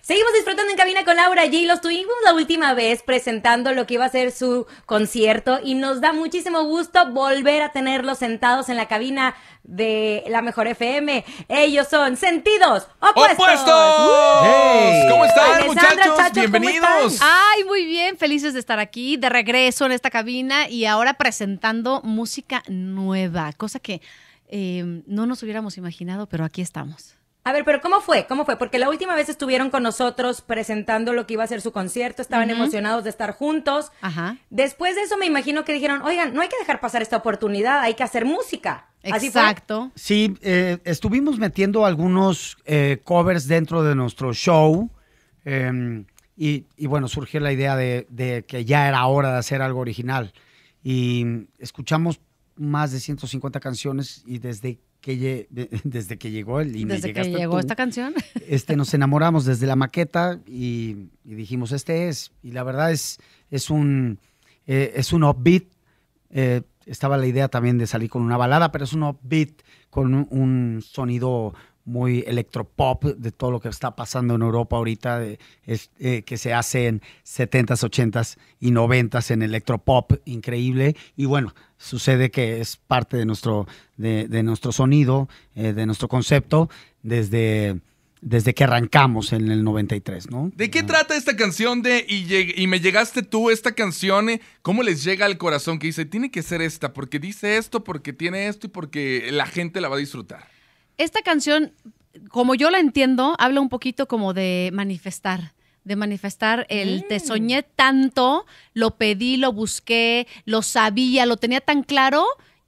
Seguimos disfrutando en cabina con Laura G. Los tuvimos la última vez presentando lo que iba a ser su concierto y nos da muchísimo gusto volver a tenerlos sentados en la cabina de la mejor FM. Ellos son Sentidos Opuestos. ¿Cómo están, muchachos? Bienvenidos. Ay, muy bien, felices de estar aquí, de regreso en esta cabina y ahora presentando música nueva, cosa que eh, no nos hubiéramos imaginado, pero aquí estamos. A ver, pero ¿cómo fue? ¿Cómo fue? Porque la última vez estuvieron con nosotros presentando lo que iba a ser su concierto, estaban emocionados de estar juntos. Ajá. Después de eso me imagino que dijeron, oigan, no hay que dejar pasar esta oportunidad, hay que hacer música. Exacto. sí, eh, estuvimos metiendo algunos eh, covers dentro de nuestro show em, y, bueno, surgió la idea de, de que ya era hora de hacer algo original. Y escuchamos más de 150 canciones y desde que desde que llegó el desde que llegó esta canción este nos enamoramos desde la maqueta y, dijimos este es y la verdad es es un eh, es un upbeat eh, estaba la idea también de salir con una balada pero es un upbeat con un sonido muy electropop de todo lo que está pasando en Europa ahorita, eh, que se hace en 70s, 80s y 90s en electropop increíble. Y bueno, sucede que es parte de nuestro, de, nuestro sonido, eh, de nuestro concepto, desde, desde que arrancamos en el 93, ¿no? ¿De qué trata esta canción de y, me llegaste tú esta canción? Eh? ¿Cómo les llega al corazón que dice, tiene que ser esta, porque dice esto, porque tiene esto y porque la gente la va a disfrutar? esta canción, como yo la entiendo, habla un poquito como de manifestar, de manifestar el te mm. soñé tanto, lo pedí, lo busqué, lo sabía, lo tenía tan claro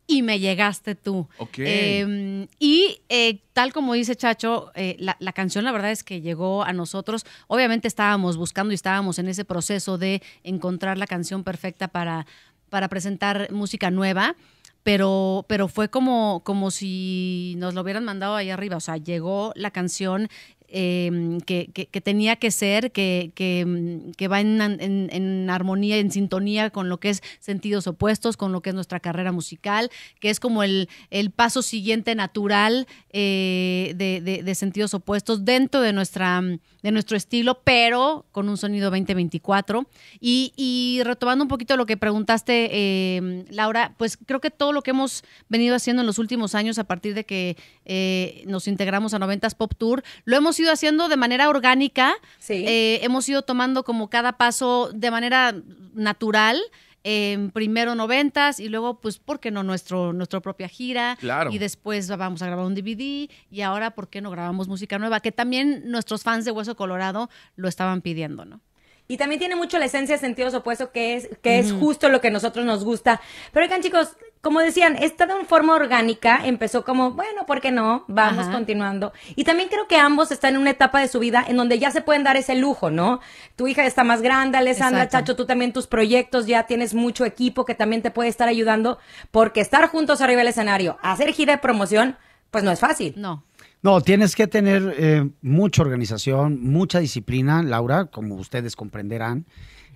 y me llegaste tú. Em, y eh, tal como dice Chacho, eh, la, la, canción la verdad es que llegó a nosotros. Obviamente estábamos buscando y estábamos en ese proceso de encontrar la canción perfecta para, para presentar música nueva pero, pero fue como, como si nos lo hubieran mandado ahí arriba. O sea, llegó la canción Em, que, tenía que ser, que, mm, va en, armonía, en sintonía con lo que es sentidos opuestos, con lo que es nuestra carrera musical, que es como el, paso siguiente natural eh, de, sentidos opuestos dentro de, nuestra, mm, de nuestro estilo, pero con un sonido 2024. Y, y retomando un poquito lo que preguntaste, em, Laura, pues creo que todo lo que hemos venido haciendo en los últimos años a partir de que eh, nos integramos a 90s Pop Tour, lo hemos ido haciendo de manera orgánica, eh, hemos ido tomando como cada paso de manera natural. en primero noventas y luego, pues, ¿por qué no nuestro, nuestra propia gira? Y después vamos a grabar un DVD y ahora, ¿por qué no grabamos música nueva? Que también nuestros fans de Hueso Colorado lo estaban pidiendo, ¿no? Y también tiene mucho la esencia de sentidos opuestos, que es, que es justo lo que a nosotros nos gusta. Pero oigan, chicos, como decían, esta de una forma orgánica empezó como, bueno, ¿por qué no? Vamos continuando. Y también creo que ambos están en una etapa de su vida en donde ya se pueden dar ese lujo, ¿no? Tu hija está más grande, Alessandra, Chacho, tú también tus proyectos, ya tienes mucho equipo que también te puede estar ayudando, porque estar juntos arriba del escenario, hacer gira de promoción, pues no es fácil. No. No, tienes que tener eh, mucha organización, mucha disciplina, Laura, como ustedes comprenderán.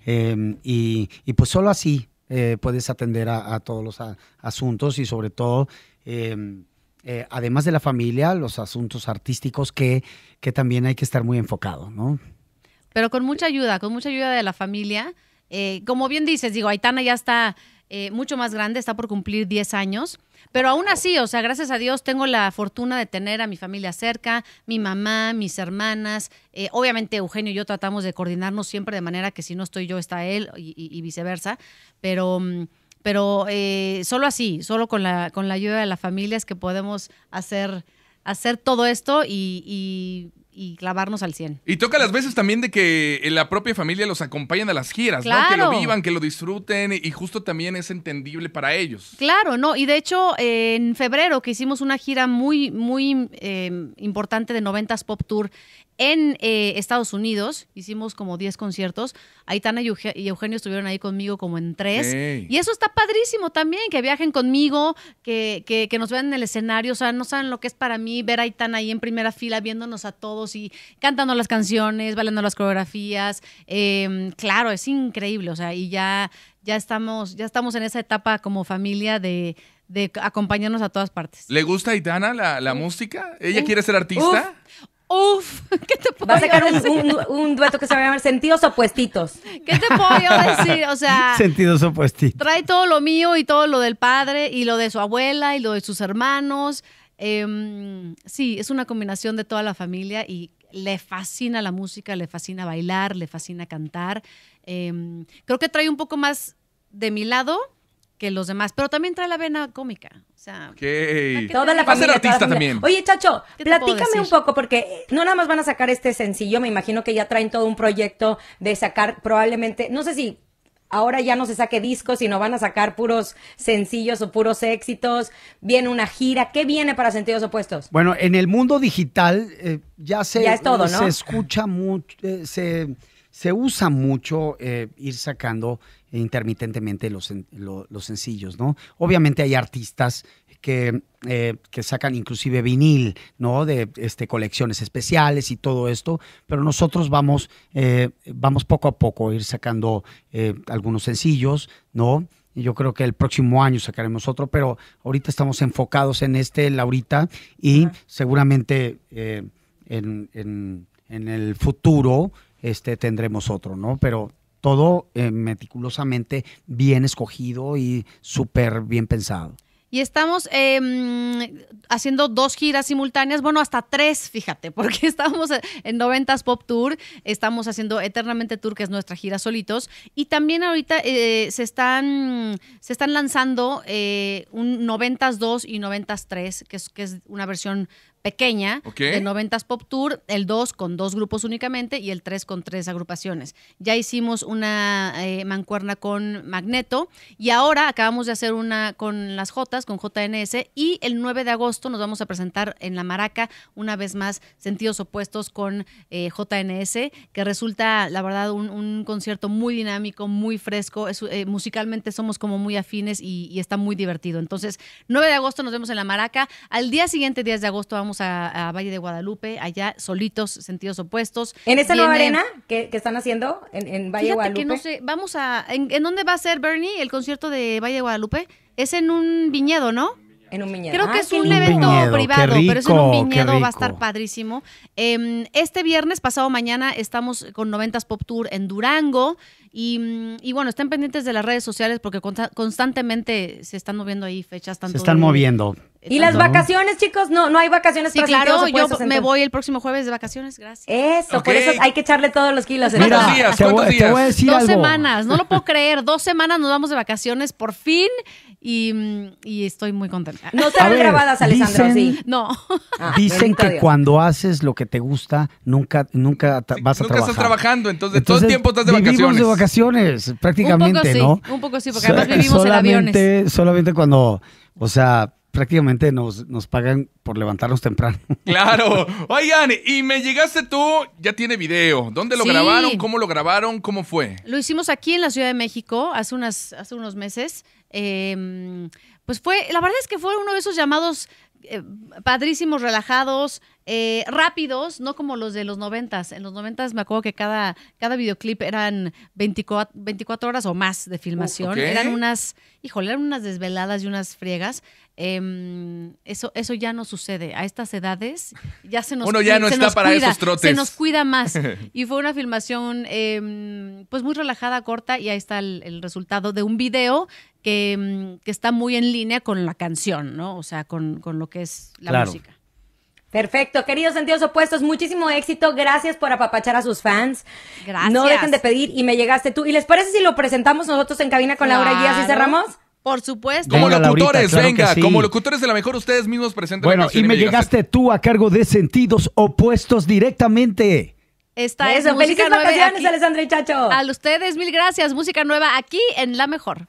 Eh, y, y pues solo así eh, puedes atender a, todos los asuntos y sobre todo, em, eh, además de la familia, los asuntos artísticos que, que también hay que estar muy enfocado, ¿no? Pero con mucha ayuda, con mucha ayuda de la familia. Eh, como bien dices, digo, Aitana ya está eh, mucho más grande, está por cumplir 10 años, pero aún así, o sea, gracias a Dios tengo la fortuna de tener a mi familia cerca, mi mamá, mis hermanas, eh, obviamente Eugenio y yo tratamos de coordinarnos siempre de manera que si no estoy yo está él y, viceversa, pero... Mm, pero eh, solo así, solo con la, con la ayuda de la familia es que podemos hacer, hacer todo esto y y clavarnos al 100. Y toca las veces también de que eh, la propia familia los acompañan a las giras, Que lo vivan, que lo disfruten y justo también es entendible para ellos. Claro, ¿no? Y de hecho, en febrero que hicimos una gira muy, muy em, importante de 90 Pop Tour en eh, Estados Unidos, hicimos como 10 conciertos. Aitana y Eugenio estuvieron ahí conmigo como en tres. Y eso está padrísimo también, que viajen conmigo, que, que, nos vean en el escenario. O sea, no saben lo que es para mí ver a Aitana ahí en primera fila, viéndonos a todos y cantando las canciones, bailando las coreografías. Em, claro, es increíble. O sea, y ya, ya, estamos, ya estamos en esa etapa como familia de, acompañarnos a todas partes. ¿Le gusta a Aitana la, la música? ¿Ella quiere ser artista? Uf, ¿qué te puedo Va a sacar Un, dueto que se va a llamar Sentidos Opuestitos. ¿Qué te puedo decir? O sea, Sentidos Opuestitos. Trae todo lo mío y todo lo del padre y lo de su abuela y lo de sus hermanos. Em, sí, es una combinación de toda la familia y le fascina la música, le fascina bailar, le fascina cantar. Em, creo que trae un poco más de mi lado que los demás, pero también trae la vena cómica. O sea, toda la artista también. Oye, Chacho, platícame un poco, porque eh, no nada más van a sacar este sencillo, me imagino que ya traen todo un proyecto de sacar probablemente, no sé si ahora ya no se saque discos, sino van a sacar puros sencillos o puros éxitos, viene una gira, ¿qué viene para Sentidos Opuestos? Bueno, en el mundo digital eh, ya se, es todo, se escucha mucho, eh, se, usa mucho ir sacando intermitentemente los, los, sencillos, ¿no? Obviamente hay artistas que, eh, que, sacan inclusive vinil, ¿no? De este, colecciones especiales y todo esto, pero nosotros vamos, eh, vamos poco a poco a ir sacando eh, algunos sencillos, ¿no? yo creo que el próximo año sacaremos otro, pero ahorita estamos enfocados en este, Laurita, y seguramente en, el futuro este, tendremos otro, ¿no? Pero todo eh, meticulosamente bien escogido y súper bien pensado. Y estamos em, haciendo dos giras simultáneas, bueno, hasta tres, fíjate, porque estamos en 90s Pop Tour, estamos haciendo Eternamente Tour, que es nuestra gira solitos, y también ahorita eh, se, están, se están lanzando eh, un 90s 2 y 90s 3, que es, que es una versión pequeña de 90 Pop Tour, el 2 con dos grupos únicamente y el 3 con tres agrupaciones. Ya hicimos una eh, mancuerna con Magneto y ahora acabamos de hacer una con las Jotas, con JNS y el 9 de agosto nos vamos a presentar en La Maraca una vez más Sentidos Opuestos con eh, JNS, que resulta la verdad un, concierto muy dinámico, muy fresco, eh, musicalmente somos como muy afines y, y está muy divertido. Entonces, 9 de agosto nos vemos en La Maraca, al día siguiente, 10 de agosto, vamos a, Valle de Guadalupe, allá solitos, sentidos opuestos. ¿En esa nueva arena que, están haciendo en, Valle de Guadalupe? Que no sé, vamos a, ¿en, dónde va a ser Bernie el concierto de Valle de Guadalupe? Es en un viñedo, ¿no? Creo que ah, es un, evento privado, pero es en un viñedo, va a estar padrísimo. Em, este viernes, pasado mañana, estamos con Noventas Pop Tour en Durango. Y, bueno, estén pendientes de las redes sociales porque constantemente se están moviendo ahí fechas. Tanto se están moviendo. Eh, y las vacaciones, chicos, no, no hay vacaciones. Sí, claro, yo me voy el próximo jueves de vacaciones, gracias. Eso, por eso hay que echarle todos los kilos. Mira, días? dos semanas, no lo puedo creer, dos semanas nos vamos de vacaciones, por fin Mm, y, estoy muy contenta. No serán grabadas, Alessandro, sí. No. Ah, dicen que cuando haces lo que te gusta, nunca, nunca vas a trabajar. Nunca estás trabajando, entonces, todo el tiempo estás de vivimos vacaciones. de vacaciones, prácticamente, un poco sí, ¿no? Un poco sí, porque además vivimos en aviones. Solamente cuando, o sea prácticamente nos, pagan por levantarnos temprano. Claro. Oigan, y me llegaste tú, ya tiene video. ¿Dónde lo grabaron? ¿Cómo lo grabaron? ¿Cómo fue? Lo hicimos aquí en la Ciudad de México hace, unas, hace unos meses. Em, pues fue, la verdad es que fue uno de esos llamados eh, padrísimos, relajados, eh, rápidos, no como los de los noventas. En los noventas me acuerdo que cada, cada videoclip eran 24, horas o más de filmación. Eran unas, híjole, eran unas desveladas y unas friegas. Em, eso, eso ya no sucede. A estas edades ya se nos Uno ya no está para esos trotes. Se nos cuida más. Y fue una filmación em, pues muy relajada, corta, y ahí está el, resultado de un video em, que, está muy en línea con la canción, ¿no? O sea, con, lo que es la música. Perfecto, queridos sentidos opuestos, muchísimo éxito. Gracias por apapachar a sus fans. Gracias. No dejen de pedir y me llegaste tú. ¿Y les parece si lo presentamos nosotros en cabina con Laura Guías y cerramos? Por supuesto. Como locutores, venga, como locutores de la mejor, ustedes mismos presentan. Bueno, y me, llegaste. tú a cargo de sentidos opuestos directamente. Esta Eso, es música Alessandra y Chacho. A ustedes mil gracias. Música nueva aquí en La Mejor.